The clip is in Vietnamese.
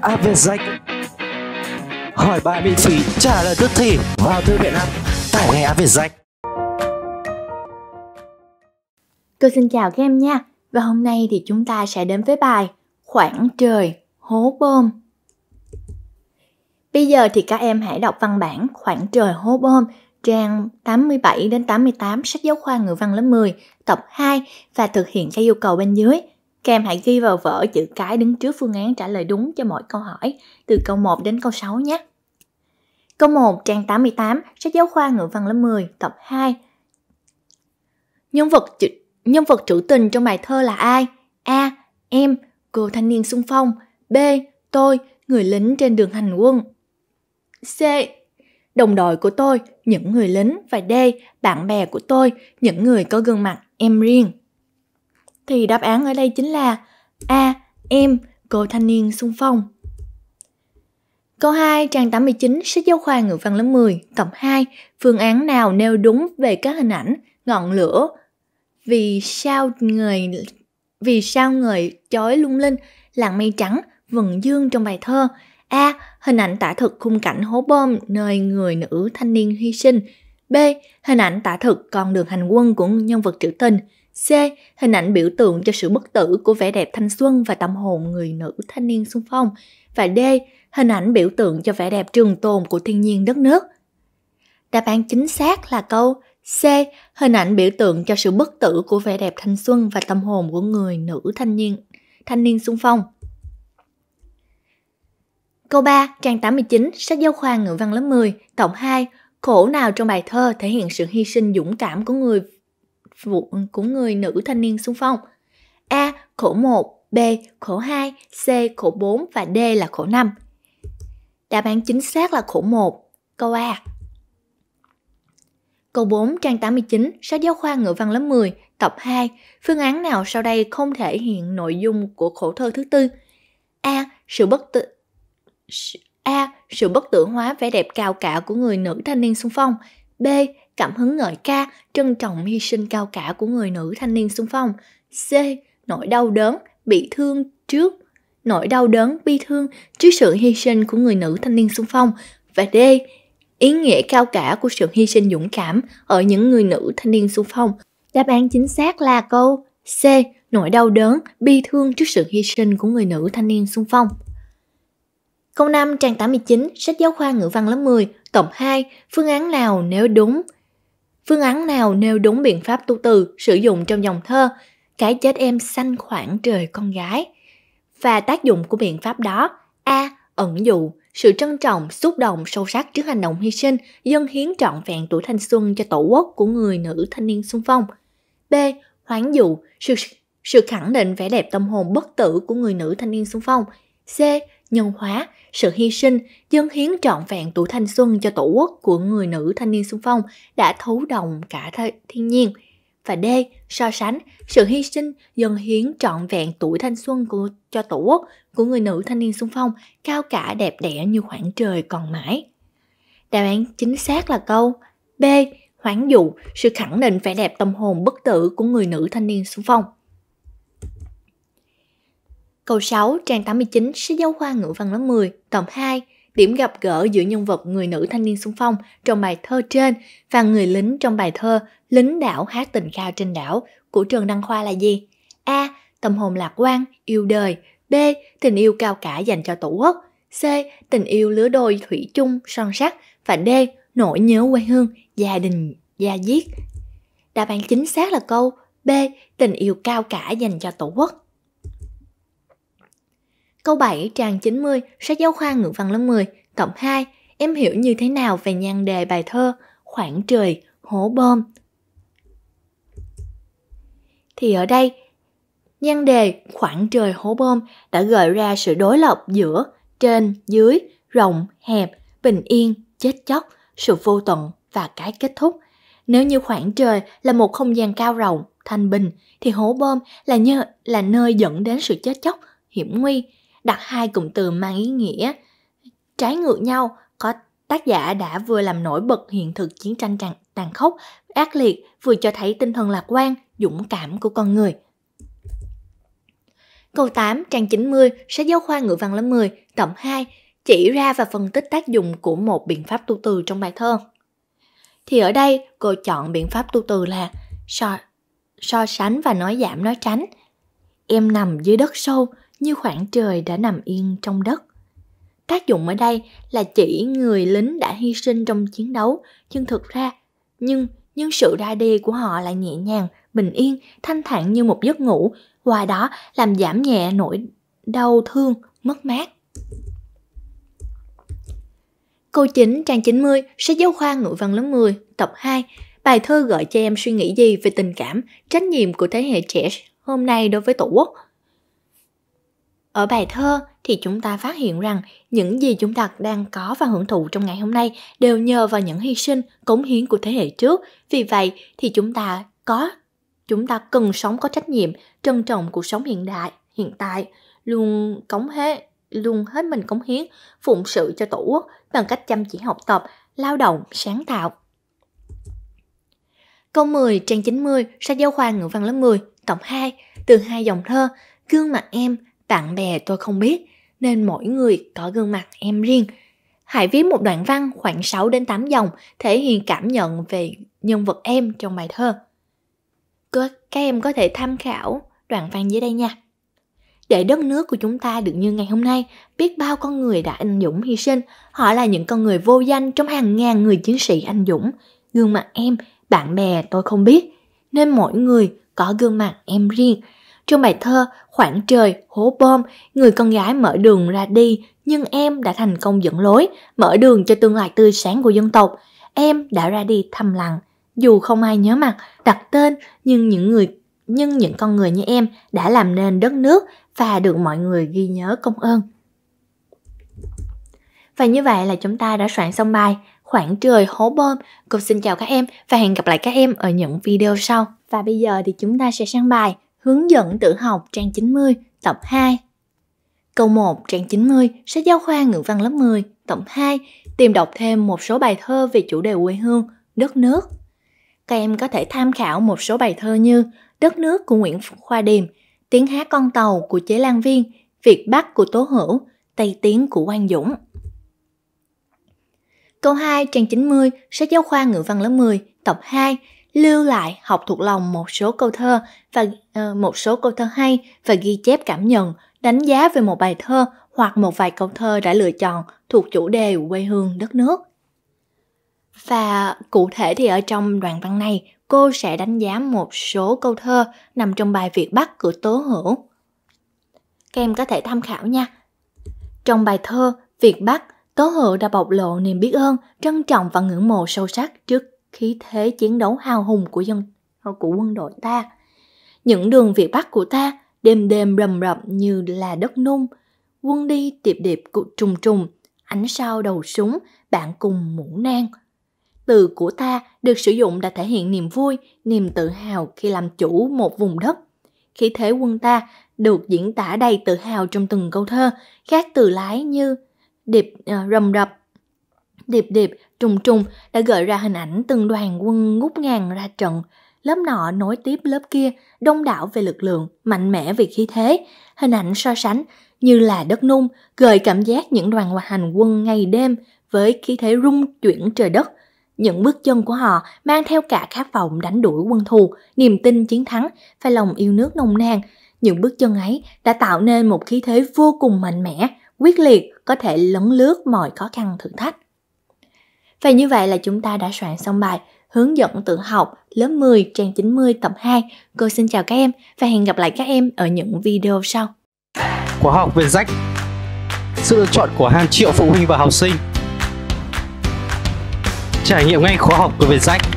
app về danh hỏi bài miễn phí trả lời tức thì vào thư viện app tải ngay app về danh tôi xin chào các em nha và hôm nay thì chúng ta sẽ đến với bài khoảng trời hố bom Bây giờ thì các em hãy đọc văn bản Khoảng trời hố bom trang 87 đến 88 sách giáo khoa ngữ văn lớp 10 tập 2 và thực hiện các yêu cầu bên dưới. Các em hãy ghi vào vở chữ cái đứng trước phương án trả lời đúng cho mỗi câu hỏi, từ câu 1 đến câu 6 nhé. Câu 1, trang 88, sách giáo khoa ngữ văn lớp 10, tập 2. Nhân vật nhân vật trữ tình trong bài thơ là ai? A. Em, cô thanh niên xung phong. B. Tôi, người lính trên đường hành quân. C. Đồng đội của tôi, những người lính. Và D. Bạn bè của tôi, những người có gương mặt em riêng thì đáp án ở đây chính là A. Em, cô thanh niên sung phong. Câu 2, trang 89, sách giáo khoa ngữ văn lớp 10, tập 2, phương án nào nêu đúng về các hình ảnh ngọn lửa? Vì sao người vì sao người chói lung linh, làng mây trắng, vầng dương trong bài thơ? A. Hình ảnh tả thực khung cảnh hố bom nơi người nữ thanh niên hy sinh. B. Hình ảnh tả thực con đường hành quân của nhân vật trữ tình. C. Hình ảnh biểu tượng cho sự bất tử của vẻ đẹp thanh xuân và tâm hồn người nữ thanh niên xung phong. Và D. Hình ảnh biểu tượng cho vẻ đẹp trường tồn của thiên nhiên đất nước. Đáp án chính xác là câu C. Hình ảnh biểu tượng cho sự bất tử của vẻ đẹp thanh xuân và tâm hồn của người nữ thanh niên thanh niên xung phong. Câu 3, trang 89, sách giáo khoa ngữ văn lớp 10, tổng 2, khổ nào trong bài thơ thể hiện sự hy sinh dũng cảm của người vụ của người nữ thanh niên xung phong. A. Khổ 1, B. Khổ 2, C. Khổ 4 và D là khổ 5. Đáp án chính xác là khổ 1. Câu A. Câu 4 trang 89, sách giáo khoa ngữ văn lớp 10, tập 2. Phương án nào sau đây không thể hiện nội dung của khổ thơ thứ tư? A. Sự bất tự A. Sự bất tử hóa vẻ đẹp cao cả của người nữ thanh niên xung phong. B cảm hứng ngợi ca, trân trọng hy sinh cao cả của người nữ thanh niên xung phong. C. Nỗi đau đớn, bị thương trước nỗi đau đớn, bi thương trước sự hy sinh của người nữ thanh niên xung phong và D. Ý nghĩa cao cả của sự hy sinh dũng cảm ở những người nữ thanh niên xung phong. Đáp án chính xác là câu C. Nỗi đau đớn, bi thương trước sự hy sinh của người nữ thanh niên xung phong. Câu 5 trang 89, sách giáo khoa ngữ văn lớp 10, tổng 2, phương án nào nếu đúng? Phương án nào nêu đúng biện pháp tu từ sử dụng trong dòng thơ Cái chết em xanh khoảng trời con gái và tác dụng của biện pháp đó A. Ẩn dụ sự trân trọng, xúc động sâu sắc trước hành động hy sinh, dân hiến trọn vẹn tuổi thanh xuân cho tổ quốc của người nữ thanh niên xung phong. B. Hoán dụ, sự, sự khẳng định vẻ đẹp tâm hồn bất tử của người nữ thanh niên xung phong. C nhân hóa, sự hy sinh, dâng hiến trọn vẹn tuổi thanh xuân cho tổ quốc của người nữ thanh niên xung phong đã thấu đồng cả thiên nhiên. Và D. So sánh sự hy sinh, dâng hiến trọn vẹn tuổi thanh xuân của cho tổ quốc của người nữ thanh niên xung phong cao cả đẹp đẽ như khoảng trời còn mãi. Đáp án chính xác là câu B. Hoán dụ, sự khẳng định vẻ đẹp tâm hồn bất tử của người nữ thanh niên xung phong. Câu 6, trang 89, sách giáo khoa ngữ văn lớp 10, tập 2, điểm gặp gỡ giữa nhân vật người nữ thanh niên xung phong trong bài thơ trên và người lính trong bài thơ Lính đảo hát tình cao trên đảo của Trần Đăng Khoa là gì? A. Tâm hồn lạc quan, yêu đời. B. Tình yêu cao cả dành cho tổ quốc. C. Tình yêu lứa đôi thủy chung, son sắc. Và D. Nỗi nhớ quê hương, gia đình, gia diết. Đáp án chính xác là câu B. Tình yêu cao cả dành cho tổ quốc. Câu 7 trang 90, sách giáo khoa ngữ văn lớp 10, cộng 2, em hiểu như thế nào về nhan đề bài thơ Khoảng trời, hố bom. Thì ở đây, nhan đề Khoảng trời hố bom đã gợi ra sự đối lập giữa trên, dưới, rộng, hẹp, bình yên, chết chóc, sự vô tận và cái kết thúc. Nếu như khoảng trời là một không gian cao rộng, thanh bình, thì hố bom là như là nơi dẫn đến sự chết chóc, hiểm nguy đặt hai cụm từ mang ý nghĩa trái ngược nhau có tác giả đã vừa làm nổi bật hiện thực chiến tranh tàn, tàn khốc, ác liệt, vừa cho thấy tinh thần lạc quan, dũng cảm của con người. Câu 8, trang 90, sách giáo khoa ngữ văn lớp 10, tổng 2, chỉ ra và phân tích tác dụng của một biện pháp tu từ trong bài thơ. Thì ở đây, cô chọn biện pháp tu từ là so, so sánh và nói giảm nói tránh. Em nằm dưới đất sâu, như khoảng trời đã nằm yên trong đất. Tác dụng ở đây là chỉ người lính đã hy sinh trong chiến đấu, nhưng thực ra, nhưng nhưng sự ra đi của họ lại nhẹ nhàng, bình yên, thanh thản như một giấc ngủ, qua đó làm giảm nhẹ nỗi đau thương, mất mát. Câu 9 trang 90 sách giáo khoa ngữ văn lớp 10 tập 2 bài thơ gợi cho em suy nghĩ gì về tình cảm, trách nhiệm của thế hệ trẻ hôm nay đối với Tổ quốc ở bài thơ thì chúng ta phát hiện rằng những gì chúng ta đang có và hưởng thụ trong ngày hôm nay đều nhờ vào những hy sinh, cống hiến của thế hệ trước. Vì vậy thì chúng ta có chúng ta cần sống có trách nhiệm, trân trọng cuộc sống hiện đại, hiện tại, luôn cống hết luôn hết mình cống hiến, phụng sự cho Tổ quốc bằng cách chăm chỉ học tập, lao động, sáng tạo. Câu 10 trang 90 sách giáo khoa ngữ văn lớp 10 cộng 2 từ hai dòng thơ Gương mặt em bạn bè tôi không biết, nên mỗi người có gương mặt em riêng. Hãy viết một đoạn văn khoảng 6 đến 8 dòng thể hiện cảm nhận về nhân vật em trong bài thơ. Các em có thể tham khảo đoạn văn dưới đây nha. Để đất nước của chúng ta được như ngày hôm nay, biết bao con người đã anh dũng hy sinh, họ là những con người vô danh trong hàng ngàn người chiến sĩ anh dũng. Gương mặt em, bạn bè tôi không biết, nên mỗi người có gương mặt em riêng, trong bài thơ Khoảng trời, hố bom, người con gái mở đường ra đi, nhưng em đã thành công dẫn lối, mở đường cho tương lai tươi sáng của dân tộc. Em đã ra đi thầm lặng, dù không ai nhớ mặt, đặt tên, nhưng những người nhưng những con người như em đã làm nên đất nước và được mọi người ghi nhớ công ơn. Và như vậy là chúng ta đã soạn xong bài Khoảng trời hố bom. cô xin chào các em và hẹn gặp lại các em ở những video sau. Và bây giờ thì chúng ta sẽ sang bài Hướng dẫn tự học trang 90, tập 2. Câu 1 trang 90, sách giáo khoa ngữ văn lớp 10, tập 2, tìm đọc thêm một số bài thơ về chủ đề quê hương, đất nước. Các em có thể tham khảo một số bài thơ như Đất nước của Nguyễn Khoa Điềm, Tiếng hát con tàu của Chế Lan Viên, Việt Bắc của Tố Hữu, Tây Tiến của Quang Dũng. Câu 2 trang 90, sách giáo khoa ngữ văn lớp 10, tập 2, lưu lại học thuộc lòng một số câu thơ và uh, một số câu thơ hay và ghi chép cảm nhận, đánh giá về một bài thơ hoặc một vài câu thơ đã lựa chọn thuộc chủ đề quê hương đất nước. Và cụ thể thì ở trong đoạn văn này, cô sẽ đánh giá một số câu thơ nằm trong bài Việt Bắc của Tố Hữu. Các em có thể tham khảo nha. Trong bài thơ Việt Bắc, Tố Hữu đã bộc lộ niềm biết ơn, trân trọng và ngưỡng mộ sâu sắc trước khí thế chiến đấu hào hùng của dân của quân đội ta. Những đường Việt Bắc của ta đêm đêm rầm rậm như là đất nung, quân đi tiệp điệp trùng trùng, ánh sao đầu súng, bạn cùng mũ nang. Từ của ta được sử dụng đã thể hiện niềm vui, niềm tự hào khi làm chủ một vùng đất. Khí thế quân ta được diễn tả đầy tự hào trong từng câu thơ, khác từ lái như điệp uh, rầm rập, Điệp điệp, trùng trùng đã gợi ra hình ảnh từng đoàn quân ngút ngàn ra trận, lớp nọ nối tiếp lớp kia, đông đảo về lực lượng, mạnh mẽ về khí thế, hình ảnh so sánh như là đất nung, gợi cảm giác những đoàn hành quân ngày đêm với khí thế rung chuyển trời đất. Những bước chân của họ mang theo cả khát vọng đánh đuổi quân thù, niềm tin chiến thắng và lòng yêu nước nồng nàn. Những bước chân ấy đã tạo nên một khí thế vô cùng mạnh mẽ, quyết liệt, có thể lấn lướt mọi khó khăn thử thách. Và như vậy là chúng ta đã soạn xong bài Hướng dẫn tự học lớp 10 trang 90 tập 2. Cô xin chào các em và hẹn gặp lại các em ở những video sau. Khóa học viên rách Sự lựa chọn của hàng triệu phụ huynh và học sinh Trải nghiệm ngay khóa học của Việt Rách